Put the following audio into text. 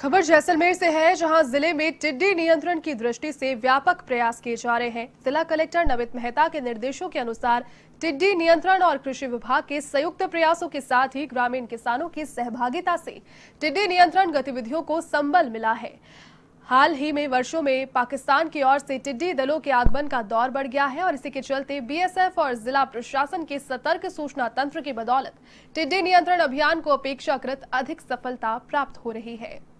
खबर जैसलमेर से है जहां जिले में टिड्डी नियंत्रण की दृष्टि से व्यापक प्रयास किए जा रहे हैं जिला कलेक्टर नमित मेहता के निर्देशों के अनुसार टिड्डी नियंत्रण और कृषि विभाग के संयुक्त प्रयासों के साथ ही ग्रामीण किसानों की सहभागिता से टिड्डी नियंत्रण गतिविधियों को संबल मिला है हाल ही में वर्षों में पाकिस्तान की ओर से टिड्डी दलों के आगमन का दौर बढ़ गया है और इसी के चलते बीएसएफ और जिला प्रशासन के सतर्क सूचना तंत्र की बदौलत टिड्डी नियंत्रण अभियान को अपेक्षाकृत अधिक सफलता प्राप्त हो रही है